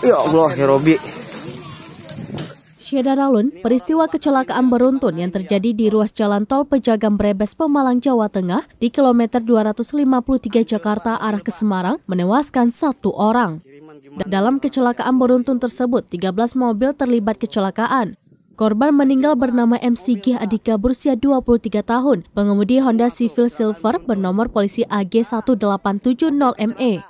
Ya Allah, ya Robi. Syedaralun, peristiwa kecelakaan beruntun yang terjadi di ruas jalan tol Pejagam Brebes Pemalang Jawa Tengah di kilometer 253 Jakarta arah ke Semarang menewaskan satu orang. Dalam kecelakaan beruntun tersebut, 13 mobil terlibat kecelakaan. Korban meninggal bernama MCG Adika berusia 23 tahun, pengemudi Honda Civil Silver bernomor polisi AG1870ME.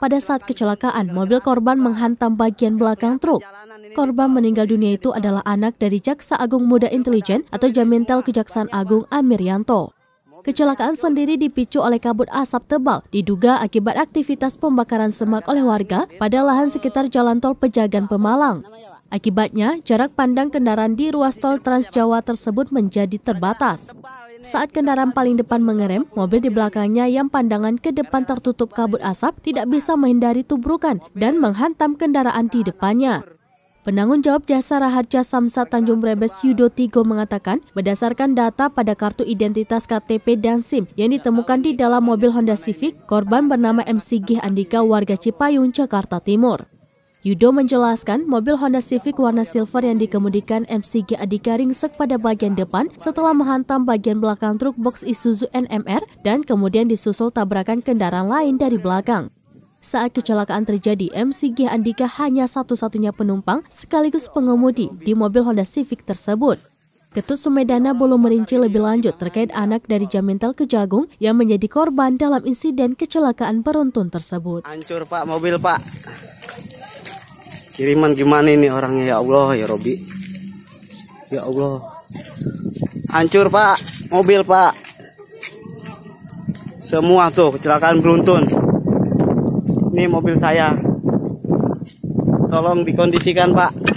Pada saat kecelakaan, mobil korban menghantam bagian belakang truk. Korban meninggal dunia itu adalah anak dari Jaksa Agung Muda Intelijen atau Jamintel Kejaksaan Agung Amir Yanto. Kecelakaan sendiri dipicu oleh kabut asap tebal, diduga akibat aktivitas pembakaran semak oleh warga pada lahan sekitar jalan tol Pejagan Pemalang. Akibatnya, jarak pandang kendaraan di ruas tol Trans Jawa tersebut menjadi terbatas. Saat kendaraan paling depan mengerem, mobil di belakangnya yang pandangan ke depan tertutup kabut asap tidak bisa menghindari tubrukan dan menghantam kendaraan di depannya. Penanggung jawab jasa Raharja Samsa Tanjung Brebes Yudo Tigo mengatakan, berdasarkan data pada kartu identitas KTP dan SIM yang ditemukan di dalam mobil Honda Civic, korban bernama MCG Andika warga Cipayung, Jakarta Timur. Yudo menjelaskan mobil Honda Civic warna silver yang dikemudikan MCG Adika ringsek pada bagian depan setelah menghantam bagian belakang truk box Isuzu NMR dan kemudian disusul tabrakan kendaraan lain dari belakang. Saat kecelakaan terjadi, MCG Andika hanya satu-satunya penumpang sekaligus pengemudi di mobil Honda Civic tersebut. Ketut Sumedana belum merinci lebih lanjut terkait anak dari Jamintel ke Jagung yang menjadi korban dalam insiden kecelakaan beruntun tersebut. Hancur pak mobil pak, kiriman gimana ini orangnya ya Allah ya Robi ya Allah hancur pak mobil pak semua tuh kecelakaan beruntun ini mobil saya tolong dikondisikan pak